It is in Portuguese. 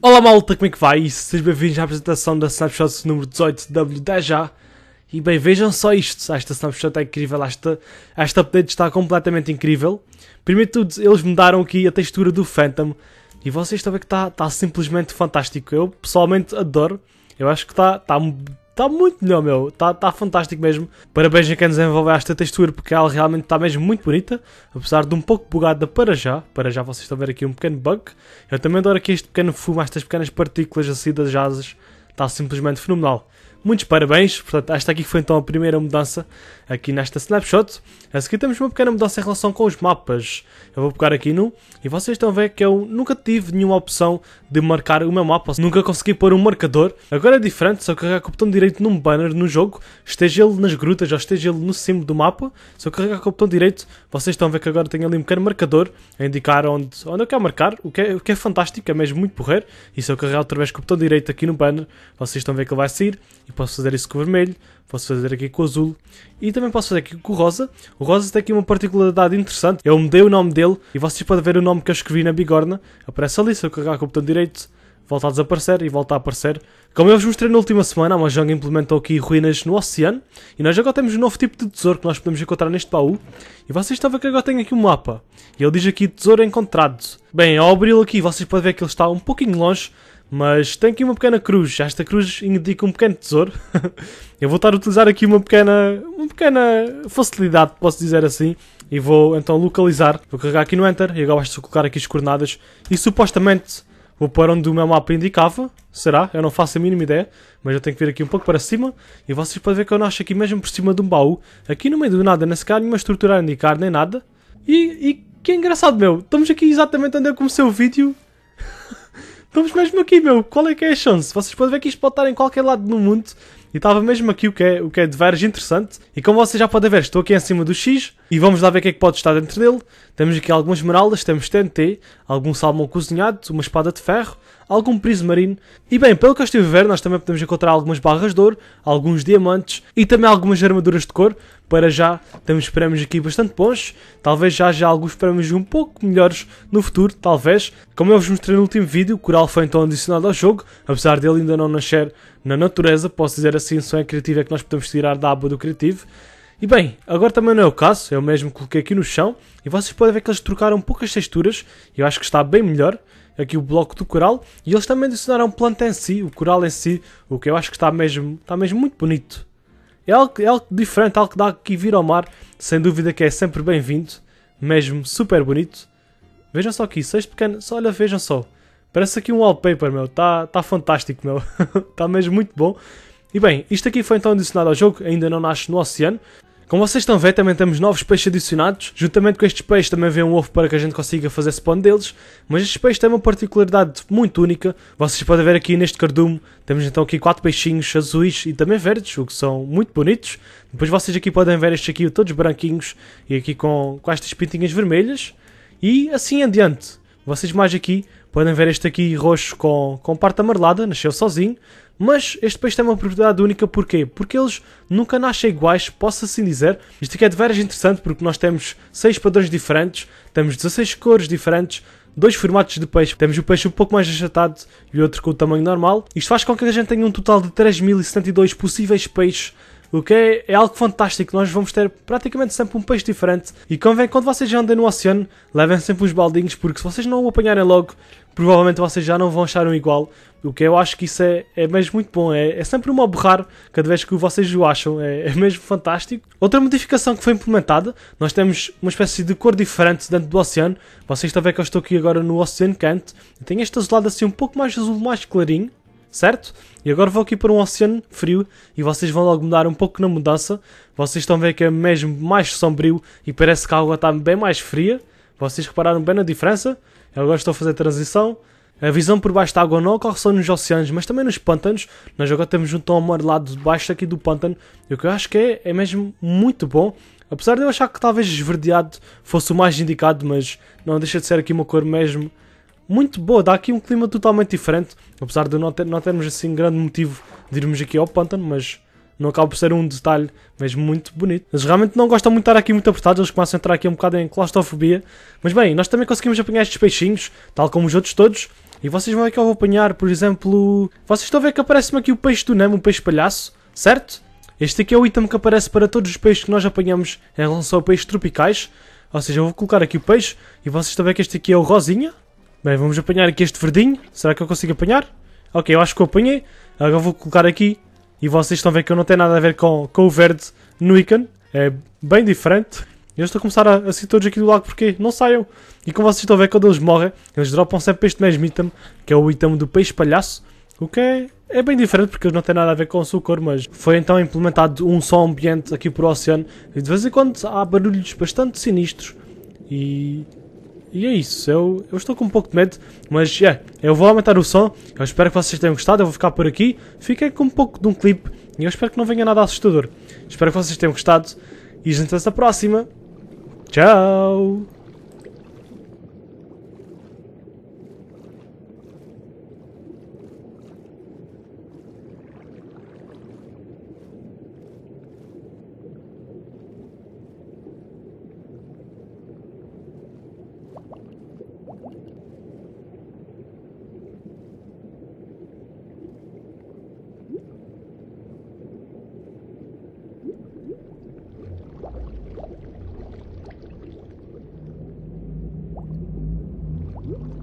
Olá malta, como é que vai? E sejam bem-vindos à apresentação da Snapshot número 18W da já. E bem, vejam só isto, ah, esta Snapshot é incrível, esta, esta update está completamente incrível. Primeiro de tudo, eles mudaram aqui a textura do Phantom e vocês estão a ver que está, está simplesmente fantástico. Eu pessoalmente adoro, eu acho que está, está Está muito melhor, meu. Está tá fantástico mesmo. Parabéns a quem desenvolveu esta textura, porque ela realmente está mesmo muito bonita. Apesar de um pouco bugada para já. Para já vocês estão a ver aqui um pequeno bug. Eu também adoro aqui este pequeno fumo, estas pequenas partículas assim das asas. Está simplesmente fenomenal muitos parabéns. Portanto, esta aqui foi então a primeira mudança aqui nesta snapshot. A seguir temos uma pequena mudança em relação com os mapas. Eu vou pegar aqui no e vocês estão a ver que eu nunca tive nenhuma opção de marcar o meu mapa. Nunca consegui pôr um marcador. Agora é diferente, só carregar com o botão direito num banner no jogo, esteja ele nas grutas ou esteja ele no cimo do mapa, se eu carregar com o botão direito, vocês estão a ver que agora tenho ali um pequeno marcador a indicar onde, onde eu quero marcar, o que, é, o que é fantástico, é mesmo muito porreiro. E se eu carregar outra vez com o botão direito aqui no banner, vocês estão a ver que ele vai sair posso fazer isso com o vermelho, posso fazer aqui com o azul e também posso fazer aqui com o rosa. O rosa tem aqui uma particularidade interessante, eu mudei o nome dele e vocês podem ver o nome que eu escrevi na bigorna, aparece ali, se eu carregar com o botão direito volta a desaparecer e volta a aparecer. Como eu vos mostrei na última semana, a Mojang implementou aqui ruínas no oceano e nós agora temos um novo tipo de tesouro que nós podemos encontrar neste baú. E vocês estão a ver que agora tenho aqui um mapa e ele diz aqui tesouro encontrado. Bem, ao abri-lo aqui vocês podem ver que ele está um pouquinho longe, mas tenho aqui uma pequena cruz. Esta cruz indica um pequeno tesouro. eu vou estar a utilizar aqui uma pequena, uma pequena facilidade, posso dizer assim. E vou então localizar. Vou carregar aqui no Enter e agora basta colocar aqui as coordenadas. E supostamente vou para onde o meu mapa indicava. Será? Eu não faço a mínima ideia. Mas eu tenho que vir aqui um pouco para cima. E vocês podem ver que eu nasço aqui mesmo por cima de um baú. Aqui no meio do nada, nem sequer nenhuma estrutura a indicar, nem nada. E, e que engraçado, meu. Estamos aqui exatamente onde eu comecei o vídeo Vamos mesmo aqui, meu. Qual é que é a chance? Vocês podem ver que isto pode estar em qualquer lado do mundo. E estava mesmo aqui o que, é, o que é de veras interessante. E como vocês já podem ver, estou aqui em cima do X e vamos lá ver o que é que pode estar dentro dele. Temos aqui algumas esmeraldas, temos TNT, algum salmão cozinhado, uma espada de ferro, algum prismarino. E bem, pelo que eu estive a ver, nós também podemos encontrar algumas barras de ouro, alguns diamantes e também algumas armaduras de cor. Para já, temos prémios aqui bastante bons. Talvez já haja alguns prémios um pouco melhores no futuro, talvez. Como eu vos mostrei no último vídeo, o coral foi então adicionado ao jogo, apesar dele ainda não nascer na natureza, posso dizer assim, só é é que nós podemos tirar da aba do criativo. E bem, agora também não é o caso, eu mesmo coloquei aqui no chão e vocês podem ver que eles trocaram um pouco as texturas, eu acho que está bem melhor aqui o bloco do coral e eles também adicionaram o planta em si, o coral em si, o que eu acho que está mesmo, está mesmo muito bonito. É algo, é algo diferente, algo que dá aqui vir ao mar, sem dúvida que é sempre bem-vindo, mesmo super bonito. Vejam só aqui, seis pequenos, só, olha, vejam só. Parece aqui um wallpaper, meu, está tá fantástico, meu, está mesmo muito bom. E bem, isto aqui foi então adicionado ao jogo, ainda não nasce no oceano, como vocês estão a ver, também temos novos peixes adicionados. Juntamente com estes peixes também vem um ovo para que a gente consiga fazer spawn deles. Mas estes peixes têm uma particularidade muito única. Vocês podem ver aqui neste cardume, temos então aqui quatro peixinhos azuis e também verdes, o que são muito bonitos. Depois vocês aqui podem ver estes aqui todos branquinhos e aqui com, com estas pintinhas vermelhas. E assim em diante. Vocês mais aqui podem ver este aqui roxo com, com parte amarelada, nasceu sozinho. Mas este país tem uma propriedade única porquê? Porque eles nunca nascem iguais, posso assim dizer. Isto aqui é de veras interessante porque nós temos 6 padrões diferentes, temos 16 cores diferentes, dois formatos de peixe. Temos o peixe um pouco mais achatado e outro com o tamanho normal. Isto faz com que a gente tenha um total de 3072 possíveis peixes o que é, é, algo fantástico. Nós vamos ter praticamente sempre um peixe diferente. E convém, quando vocês andem no oceano, levem sempre os baldinhos, porque se vocês não o apanharem logo, provavelmente vocês já não vão achar um igual. O que eu acho que isso é, é mesmo muito bom. É, é sempre uma borrar cada vez que vocês o acham. É, é, mesmo fantástico. Outra modificação que foi implementada, nós temos uma espécie de cor diferente dentro do oceano. Vocês estão a ver que eu estou aqui agora no Oceano Canto. Tem este azulado assim um pouco mais azul, mais clarinho certo? E agora vou aqui para um oceano frio e vocês vão logo mudar um pouco na mudança. Vocês estão a ver que é mesmo mais sombrio e parece que a água está bem mais fria. Vocês repararam bem na diferença? Eu agora estou a fazer a transição. A visão por baixo da água não ocorre só nos oceanos, mas também nos pântanos. Nós agora temos um tom amarelado debaixo aqui do pântano, e o que eu acho que é, é mesmo muito bom. Apesar de eu achar que talvez esverdeado fosse o mais indicado, mas não deixa de ser aqui uma cor mesmo muito boa, dá aqui um clima totalmente diferente, apesar de não, ter, não termos assim grande motivo de irmos aqui ao pântano, mas não acaba por ser um detalhe mesmo muito bonito. Eles realmente não gostam muito de estar aqui muito apertados, eles começam a entrar aqui um bocado em claustrofobia, mas bem, nós também conseguimos apanhar estes peixinhos, tal como os outros todos, e vocês vão ver que eu vou apanhar, por exemplo, vocês estão a ver que aparece-me aqui o peixe do Nemo, o peixe palhaço, certo? Este aqui é o item que aparece para todos os peixes que nós apanhamos em relação a peixes tropicais, ou seja, eu vou colocar aqui o peixe, e vocês estão a ver que este aqui é o rosinha, Bem, vamos apanhar aqui este verdinho. Será que eu consigo apanhar? Ok, eu acho que eu apanhei. Agora vou colocar aqui. E vocês estão a ver que eu não tenho nada a ver com, com o verde no ícone. É bem diferente. Eu estou a começar a, a sair todos aqui do lago porque não saiam. E como vocês estão a ver, quando eles morrem, eles dropam sempre este mesmo item, que é o item do peixe palhaço. O que é, é bem diferente porque eles não têm nada a ver com o seu cor, mas foi então implementado um som ambiente aqui para o oceano. E de vez em quando há barulhos bastante sinistros. E e é isso, eu, eu estou com um pouco de medo, mas é, yeah, eu vou aumentar o som, eu espero que vocês tenham gostado, eu vou ficar por aqui, fiquei com um pouco de um clipe, e eu espero que não venha nada assustador. Espero que vocês tenham gostado, e a gente até a próxima. Tchau! Thank you.